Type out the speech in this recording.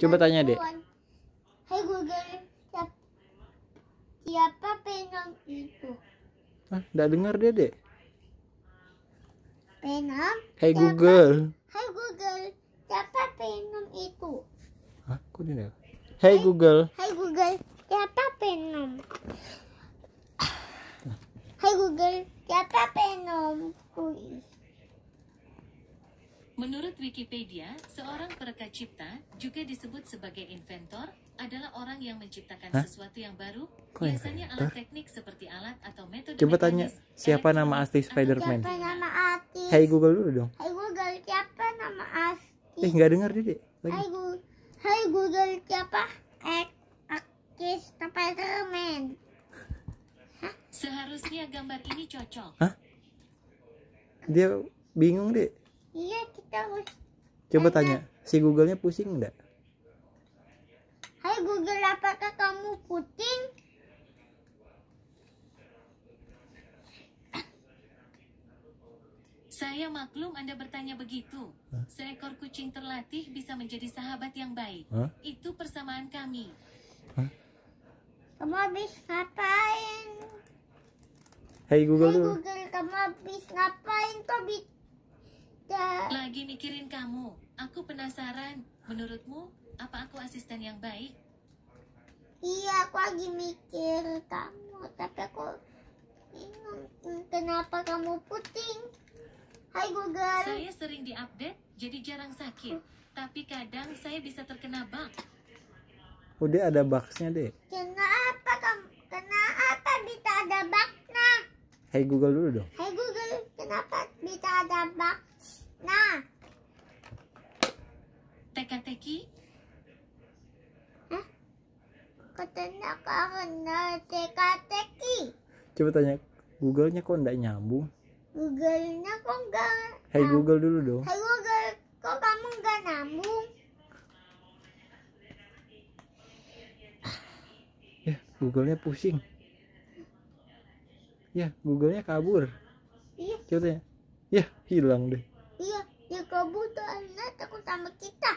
Coba tanya deh. Hai Google, siapa, penang itu? Ah, nggak dengar dia deh. Venom. Hai Google. Hai Google, siapa Venom itu? ah kok dia? Hai Google. Hai Google, siapa Venom? Hai Google, Menurut Wikipedia, seorang pereka cipta, juga disebut sebagai inventor, adalah orang yang menciptakan Hah? sesuatu yang baru, Kok biasanya inventor? alat gitu? teknik seperti alat atau metode Coba tanya, siapa nama asli Spider-Man? Hai hey Google dulu dong. Hai hey Google, siapa nama asli? Eh, nggak dengar Dede. Lagi. Hai Google, hey Google siapa? Eh, Artis Spider-Man. Seharusnya gambar ini cocok. Hah? Dia bingung, deh. Coba tanya, si Google-nya pusing enggak? Hai Google, apakah kamu pusing? Saya maklum Anda bertanya begitu. Hah? Seekor kucing terlatih bisa menjadi sahabat yang baik. Hah? Itu persamaan kami. Hah? Kamu habis ngapain? Hey Google. Hey Google, kamu habis ngapain, Tobit? Tidak. Lagi mikirin kamu. Aku penasaran. Menurutmu, apa aku asisten yang baik? Iya, aku lagi mikir kamu. Tapi aku bingung kenapa kamu puting. Hai Google. Saya sering diupdate, jadi jarang sakit. Tapi kadang saya bisa terkena bug. Udah ada bugsnya deh. Kenapa kamu? Kenapa bisa ada bug? Hai Hai Google dulu dong. Hai Google, kenapa bisa ada bug? Nah. Teka-teki? Katanya karena teka-teki. Coba tanya, Google-nya kok nggak nyambung? Google-nya kok nggak... Hey Google dulu dong. Hey Google, kok kamu enggak nyambung? Ya, Google-nya pusing. Ya, Google-nya kabur. Iya. Coba tanya. Ya, hilang deh kebutuhan takut sama kita